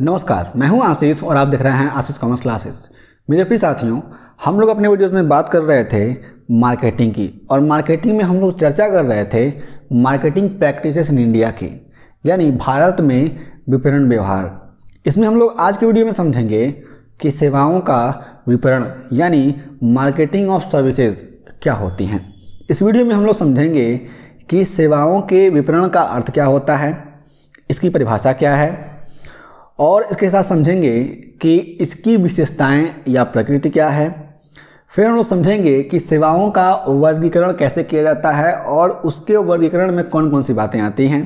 नमस्कार मैं हूं आशीष और आप देख रहे हैं आशीष कॉमर्स क्लासेस मेरे प्रिय साथियों हम लोग अपने वीडियोस में बात कर रहे थे मार्केटिंग की और मार्केटिंग में हम लोग चर्चा कर रहे थे मार्केटिंग प्रैक्टिसेस इन इंडिया की यानी भारत में विपणन व्यवहार इसमें हम लोग आज के वीडियो में समझेंगे कि सेवाओं का विपणन यानी मार्केटिंग ऑफ सर्विसेज क्या होती हैं इस वीडियो में हम लोग समझेंगे कि सेवाओं के विपणन का अर्थ क्या होता है इसकी परिभाषा क्या है और इसके साथ समझेंगे कि इसकी विशेषताएं या प्रकृति क्या है फिर हम लोग समझेंगे कि सेवाओं का वर्गीकरण कैसे किया जाता है और उसके वर्गीकरण में कौन कौन सी बातें आती हैं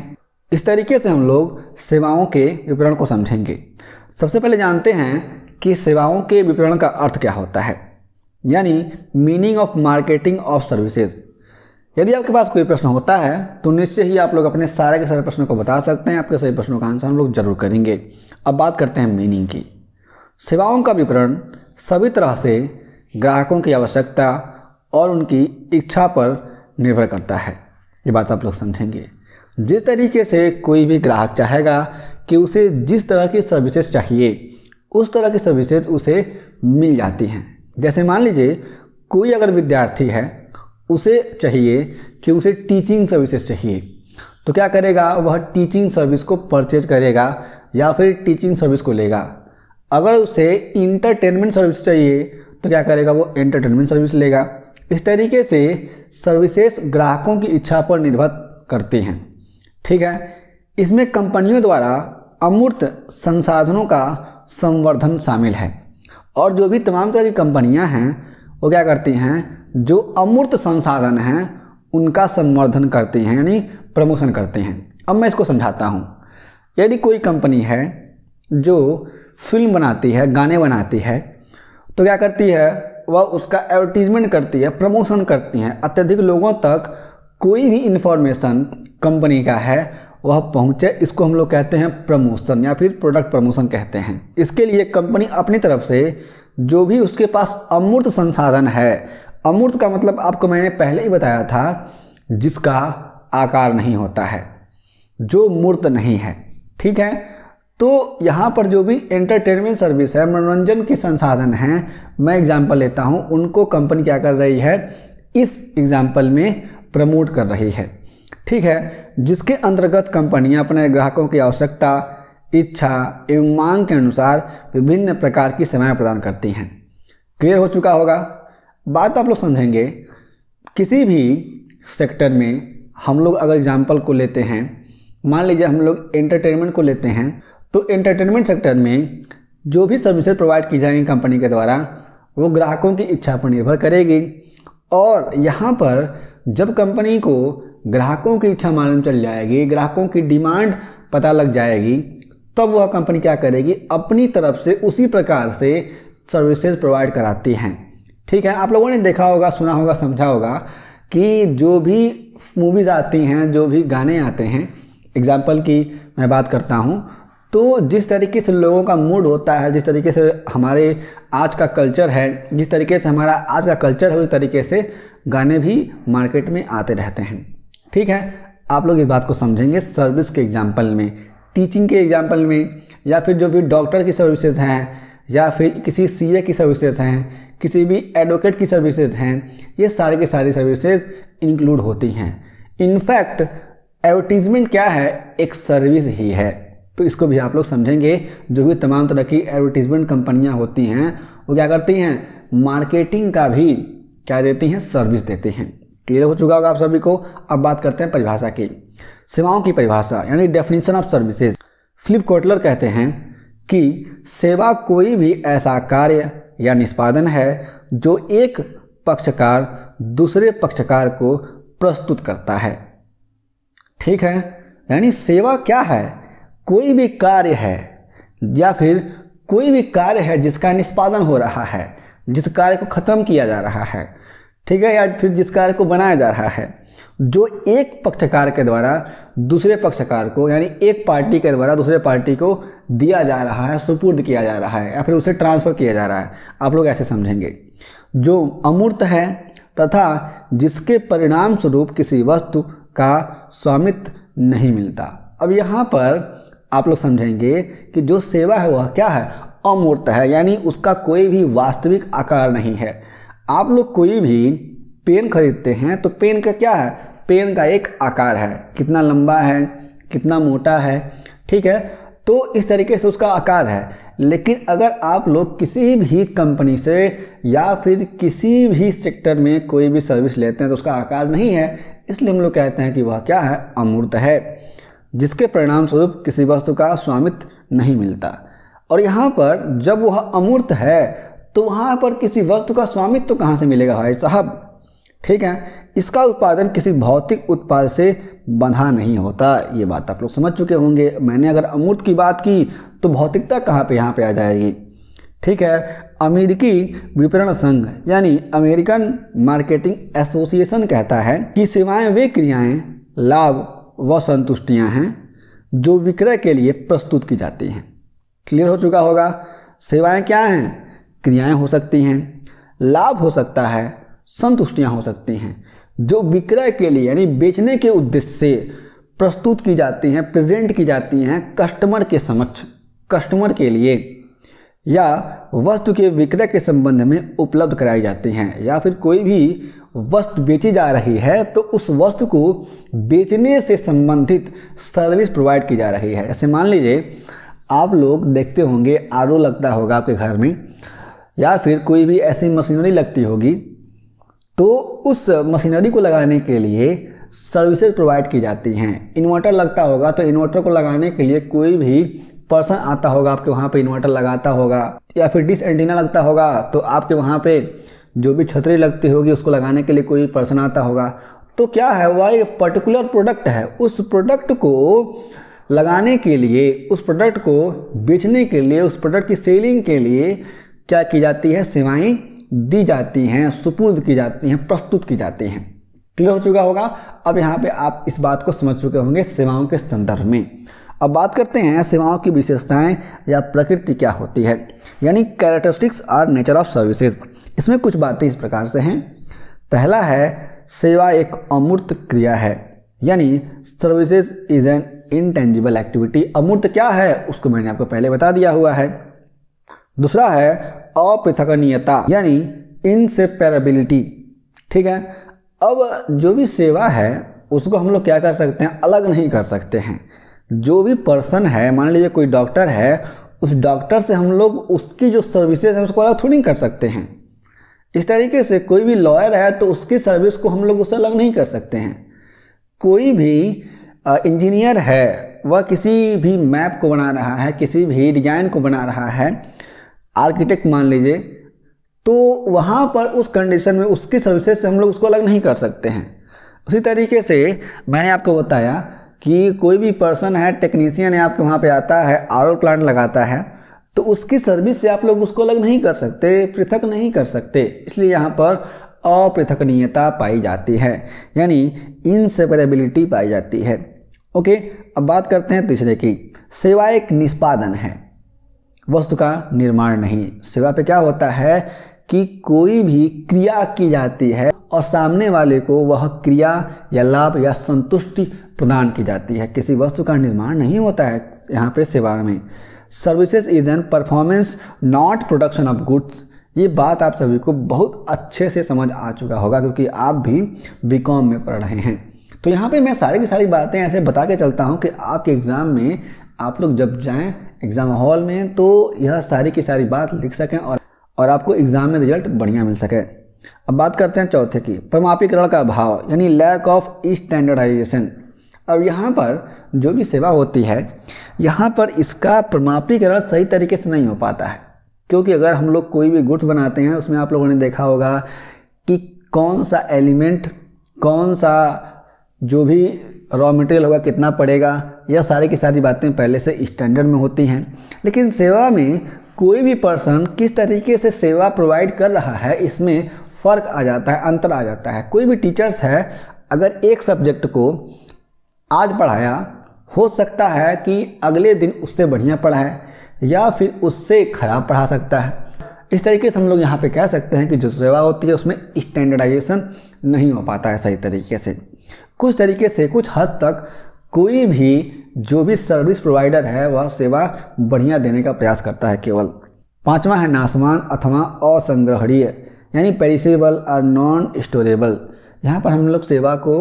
इस तरीके से हम लोग सेवाओं के विपणन को समझेंगे सबसे पहले जानते हैं कि सेवाओं के विपणन का अर्थ क्या होता है यानी meaning of marketing of services यदि आपके पास कोई प्रश्न होता है तो निश्चय ही आप लोग अपने सारे के सारे प्रश्नों को बता सकते हैं आपके सभी प्रश्नों का आंसर हम लोग जरूर करेंगे अब बात करते हैं मीनिंग की सेवाओं का विपणन सभी तरह से ग्राहकों की आवश्यकता और उनकी इच्छा पर निर्भर करता है ये बात आप लोग समझेंगे जिस तरीके से कोई भी ग्राहक चाहेगा कि उसे जिस तरह की सर्विसेज चाहिए उस तरह की सर्विसेज उसे मिल जाती हैं जैसे मान लीजिए कोई अगर विद्यार्थी है उसे चाहिए कि उसे टीचिंग सर्विसेज चाहिए तो क्या करेगा वह टीचिंग सर्विस को परचेज करेगा या फिर टीचिंग सर्विस को लेगा अगर उसे इंटरटेनमेंट सर्विस चाहिए तो क्या करेगा वो एंटरटेनमेंट सर्विस लेगा इस तरीके से सर्विसेज ग्राहकों की इच्छा पर निर्भर करते हैं ठीक है इसमें कंपनियों द्वारा अमूर्त संसाधनों का संवर्धन शामिल है और जो भी तमाम तरह की कंपनियां हैं वो क्या करती हैं जो अमूर्त संसाधन हैं उनका संवर्धन करते हैं यानी प्रमोशन करते हैं अब मैं इसको समझाता हूँ यदि कोई कंपनी है जो फिल्म बनाती है गाने बनाती है तो क्या करती है वह उसका एडवर्टीजमेंट करती है प्रमोशन करती है अत्यधिक लोगों तक कोई भी इन्फॉर्मेशन कंपनी का है वह पहुंचे इसको हम लोग कहते हैं प्रमोशन या फिर प्रोडक्ट प्रमोशन कहते हैं इसके लिए कंपनी अपनी तरफ से जो भी उसके पास अमूर्त संसाधन है अमूर्त का मतलब आपको मैंने पहले ही बताया था जिसका आकार नहीं होता है जो मूर्त नहीं है ठीक है तो यहाँ पर जो भी एंटरटेनमेंट सर्विस है मनोरंजन के संसाधन हैं मैं एग्जाम्पल लेता हूँ उनको कंपनी क्या कर रही है इस एग्जाम्पल में प्रमोट कर रही है ठीक है जिसके अंतर्गत कंपनियाँ अपने ग्राहकों की आवश्यकता इच्छा एवं मांग के अनुसार विभिन्न प्रकार की सेवाएँ प्रदान करती हैं क्लियर हो चुका होगा बात आप लोग समझेंगे किसी भी सेक्टर में हम लोग अगर एग्जाम्पल को लेते हैं मान लीजिए हम लोग एंटरटेनमेंट को लेते हैं तो एंटरटेनमेंट सेक्टर में जो भी सर्विसेज प्रोवाइड की जाएंगी कंपनी के द्वारा वो ग्राहकों की इच्छा पर निर्भर करेगी और यहाँ पर जब कंपनी को ग्राहकों की इच्छा मालूम चल जाएगी ग्राहकों की डिमांड पता लग जाएगी तब तो वह कंपनी क्या करेगी अपनी तरफ से उसी प्रकार से सर्विसेज प्रोवाइड कराती हैं ठीक है आप लोगों ने देखा होगा सुना होगा समझा होगा कि जो भी मूवीज़ आती हैं जो भी गाने आते हैं एग्ज़ाम्पल की मैं बात करता हूँ तो जिस तरीके से लोगों का मूड होता है जिस तरीके से हमारे आज का कल्चर है जिस तरीके से हमारा आज का कल्चर है उस तरीके से गाने भी मार्केट में आते रहते हैं ठीक है आप लोग इस बात को समझेंगे सर्विस के एग्ज़ाम्पल में टीचिंग के एग्ज़ाम्पल में या फिर जो भी डॉक्टर की सर्विसेज हैं या फिर किसी सीए की सर्विसेज हैं किसी भी एडवोकेट की सर्विसेज हैं ये सारे की सारी सर्विसेज इंक्लूड होती हैं इनफैक्ट एडवर्टीजमेंट क्या है एक सर्विस ही है तो इसको भी आप लोग समझेंगे जो भी तमाम तरह की एडवर्टीजमेंट कंपनियां होती हैं वो क्या करती हैं मार्केटिंग का भी क्या देती हैं सर्विस देती हैं क्लियर हो चुका होगा आप सभी को अब बात करते हैं परिभाषा की सेवाओं की परिभाषा यानी definition of services Philip Kotler कहते हैं कि सेवा कोई भी ऐसा कार्य या निष्पादन है जो एक पक्षकार दूसरे पक्षकार को प्रस्तुत करता है ठीक है यानी सेवा क्या है कोई भी कार्य है या फिर कोई भी कार्य है जिसका निष्पादन हो रहा है जिस कार्य को ख़त्म किया जा रहा है ठीक है या फिर जिस कार्य को बनाया जा रहा है जो एक पक्षकार के द्वारा दूसरे पक्षकार को यानी एक पार्टी के द्वारा दूसरे पार्टी को दिया जा रहा है सुपुर्द किया जा रहा है या फिर उसे ट्रांसफ़र किया जा रहा है आप लोग ऐसे समझेंगे जो अमूर्त है तथा जिसके परिणाम स्वरूप किसी वस्तु का स्वामित्व नहीं मिलता अब यहाँ पर आप लोग समझेंगे कि जो सेवा है वह क्या है अमूर्त है यानी उसका कोई भी वास्तविक आकार नहीं है आप लोग कोई भी पेन खरीदते हैं तो पेन का क्या है पेन का एक आकार है कितना लंबा है कितना मोटा है ठीक है तो इस तरीके से उसका आकार है लेकिन अगर आप लोग किसी भी कंपनी से या फिर किसी भी सेक्टर में कोई भी सर्विस लेते हैं तो उसका आकार नहीं है इसलिए हम लोग कहते हैं कि वह क्या है अमूर्त है जिसके परिणाम स्वरूप किसी वस्तु का स्वामित्व नहीं मिलता और यहाँ पर जब वह अमूर्त है तो वहाँ पर किसी वस्तु का स्वामित्व तो कहाँ से मिलेगा भाई साहब ठीक है इसका उत्पादन किसी भौतिक उत्पाद से बंधा नहीं होता ये बात आप लोग समझ चुके होंगे मैंने अगर अमूर्त की बात की तो भौतिकता कहाँ पे यहाँ पे आ जाएगी ठीक है अमेरिकी विपणन संघ यानी अमेरिकन मार्केटिंग एसोसिएशन कहता है कि सेवाएं वे क्रियाएं लाभ व संतुष्टियां हैं जो विक्रय के लिए प्रस्तुत की जाती हैं क्लियर हो चुका होगा सेवाएं क्या हैं क्रियाएं हो सकती हैं लाभ हो सकता है संतुष्टियाँ हो सकती हैं जो विक्रय के लिए यानी बेचने के उद्देश्य से प्रस्तुत की जाती हैं प्रेजेंट की जाती हैं कस्टमर के समक्ष कस्टमर के लिए या वस्तु के विक्रय के संबंध में उपलब्ध कराई जाती हैं या फिर कोई भी वस्तु बेची जा रही है तो उस वस्तु को बेचने से संबंधित सर्विस प्रोवाइड की जा रही है ऐसे मान लीजिए आप लोग देखते होंगे आर लगता होगा आपके घर में या फिर कोई भी ऐसी मशीनरी लगती होगी तो उस मशीनरी को लगाने के लिए सर्विसेज प्रोवाइड की जाती हैं इन्वर्टर लगता होगा तो इन्वर्टर को लगाने के लिए कोई भी पर्सन आता होगा आपके वहाँ पे इन्वर्टर लगाता होगा या फिर डिस एंटीना लगता होगा तो आपके वहाँ पे जो भी छतरी लगती होगी उसको लगाने के लिए कोई पर्सन आता होगा तो क्या है वह एक पर्टिकुलर प्रोडक्ट है उस प्रोडक्ट को लगाने के लिए उस प्रोडक्ट को बेचने के लिए उस प्रोडक्ट की सेलिंग के लिए क्या की जाती है सेवाएँ दी जाती हैं सुपुर्द की जाती हैं प्रस्तुत की जाती हैं क्लियर हो चुका होगा अब यहाँ पे आप इस बात को समझ चुके होंगे सेवाओं के संदर्भ में अब बात करते हैं सेवाओं की विशेषताएं या प्रकृति क्या होती है यानी characteristics or nature of services इसमें कुछ बातें इस प्रकार से हैं पहला है सेवा एक अमूर्त क्रिया है यानी services is an intangible activity अमूर्त क्या है उसको मैंने आपको पहले बता दिया हुआ है दूसरा है अपृथकनीयता यानी इनसेपेरेबिलिटी ठीक है अब जो भी सेवा है उसको हम लोग क्या कर सकते हैं अलग नहीं कर सकते हैं जो भी पर्सन है मान लीजिए कोई डॉक्टर है उस डॉक्टर से हम लोग उसकी जो सर्विसेज है उसको अलग थोड़ी कर सकते हैं इस तरीके से कोई भी लॉयर है तो उसकी सर्विस को हम लोग उससे अलग नहीं कर सकते हैं कोई भी इंजीनियर है वह किसी भी मैप को बना रहा है किसी भी डिजाइन को बना रहा है आर्किटेक्ट मान लीजिए तो वहाँ पर उस कंडीशन में उसकी सर्विसेज से हम लोग उसको अलग नहीं कर सकते हैं उसी तरीके से मैंने आपको बताया कि कोई भी पर्सन है टेक्नीशियन है आपके वहाँ पे आता है आर प्लांट लगाता है तो उसकी सर्विस से आप लोग उसको अलग नहीं कर सकते पृथक नहीं कर सकते इसलिए यहाँ पर अपृथकनीयता पाई जाती है यानी इनसेपरेबिलिटी पाई जाती है ओके अब बात करते हैं तीसरे की सेवा एक निष्पादन है वस्तु का निर्माण नहीं सेवा पे क्या होता है कि कोई भी क्रिया की जाती है और सामने वाले को वह क्रिया या लाभ या संतुष्टि प्रदान की जाती है किसी वस्तु का निर्माण नहीं होता है यहाँ पे सेवा में services is an performance not production of goods ये बात आप सभी को बहुत अच्छे से समझ आ चुका होगा क्योंकि आप भी बी में पढ़ रहे हैं तो यहाँ पे मैं सारी की सारी बातें ऐसे बता के चलता हूँ कि आपके एग्ज़ाम में आप लोग जब जाएं एग्ज़ाम हॉल में तो यह सारी की सारी बात लिख सकें और और आपको एग्ज़ाम में रिजल्ट बढ़िया मिल सके अब बात करते हैं चौथे की परमापीकरण का अभाव यानी लैक ऑफ स्टैंडर्डाइजेशन अब यहाँ पर जो भी सेवा होती है यहाँ पर इसका परमापीकरण सही तरीके से नहीं हो पाता है क्योंकि अगर हम लोग कोई भी गुड्स बनाते हैं उसमें आप लोगों ने देखा होगा कि कौन सा एलिमेंट कौन सा जो भी रॉ मटेरियल होगा कितना पड़ेगा यह सारी की सारी बातें पहले से स्टैंडर्ड में होती हैं लेकिन सेवा में कोई भी पर्सन किस तरीके से सेवा प्रोवाइड कर रहा है इसमें फ़र्क आ जाता है अंतर आ जाता है कोई भी टीचर्स है अगर एक सब्जेक्ट को आज पढ़ाया हो सकता है कि अगले दिन उससे बढ़िया पढ़ाए या फिर उससे खराब पढ़ा सकता है इस तरीके से हम लोग यहाँ पे कह सकते हैं कि जो सेवा होती है उसमें स्टैंडर्डाइजेशन नहीं हो पाता है सही तरीके से कुछ तरीके से कुछ हद तक कोई भी जो भी सर्विस प्रोवाइडर है वह सेवा बढ़िया देने का प्रयास करता है केवल पांचवा है नासमान अथवा असंग्रहणीय यानी पेरिसेबल और नॉन स्टोरेबल यहाँ पर हम लोग सेवा को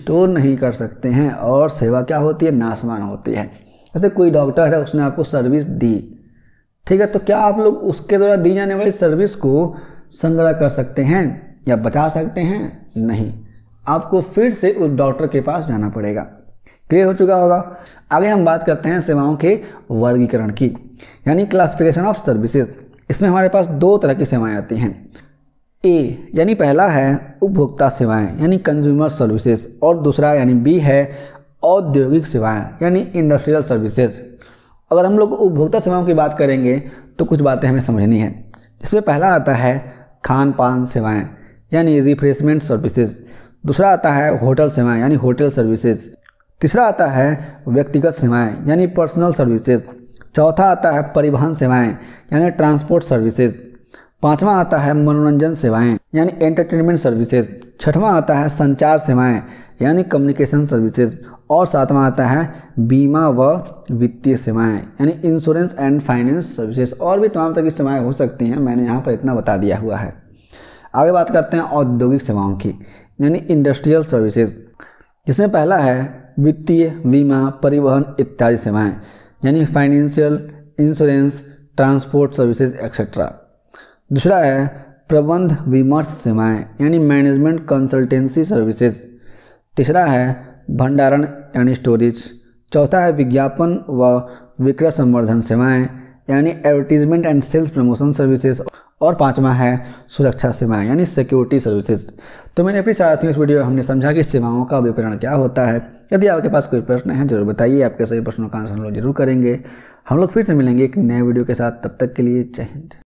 स्टोर नहीं कर सकते हैं और सेवा क्या होती है नासमान होती है जैसे कोई डॉक्टर है उसने आपको सर्विस दी ठीक है तो क्या आप लोग उसके द्वारा दी जाने वाली सर्विस को संग्रह कर सकते हैं या बचा सकते हैं नहीं आपको फिर से उस डॉक्टर के पास जाना पड़ेगा क्लियर हो चुका होगा आगे हम बात करते हैं सेवाओं के वर्गीकरण की यानी क्लासिफिकेशन ऑफ सर्विसेज इसमें हमारे पास दो तरह की सेवाएं आती हैं ए यानी पहला है उपभोक्ता सेवाएं यानी कंज्यूमर सर्विसेज और दूसरा यानी बी है औद्योगिक सेवाएं यानी इंडस्ट्रियल सर्विसेज अगर हम लोग उपभोक्ता सेवाओं की बात करेंगे तो कुछ बातें हमें समझनी है इसमें पहला आता है खान पान सेवाएँ यानी रिफ्रेशमेंट सर्विसेज दूसरा आता है होटल सेवाएँ यानी होटल सर्विसेज तीसरा आता है व्यक्तिगत सेवाएं यानी पर्सनल सर्विसेज चौथा आता है परिवहन सेवाएं यानी ट्रांसपोर्ट सर्विसेज पांचवा आता है मनोरंजन सेवाएं यानी एंटरटेनमेंट सर्विसेज छठवां आता है संचार सेवाएं यानी कम्युनिकेशन सर्विसेज और सातवां आता है बीमा व वित्तीय सेवाएं यानी इंश्योरेंस एंड फाइनेंस सर्विसेज और भी तमाम तरह की सेवाएं हो सकती हैं मैंने यहाँ पर इतना बता दिया हुआ है आगे बात करते हैं औद्योगिक सेवाओं की यानी इंडस्ट्रियल सर्विसेज जिसमें पहला है वित्तीय बीमा परिवहन इत्यादि सेवाएं यानी financial insurance transport services etcetera दूसरा है प्रबंध विमर्श सेवाएं यानी मैनेजमेंट कंसल्टेंसी सर्विसेज तीसरा है भंडारण यानी स्टोरेज चौथा है विज्ञापन व विक्रय संवर्धन सेवाएं यानी advertisement and sales promotion services और पांचवा है सुरक्षा सेवाएं यानी सिक्योरिटी सर्विसेज तो मैंने अपनी साथियों इस वीडियो में हमने समझा कि सेवाओं का विपरण क्या होता है यदि आपके पास कोई प्रश्न है जरूर बताइए आपके सभी प्रश्नों का आंसर हम लोग जरूर करेंगे हम लोग फिर से मिलेंगे एक नए वीडियो के साथ तब तक के लिए जय हिंद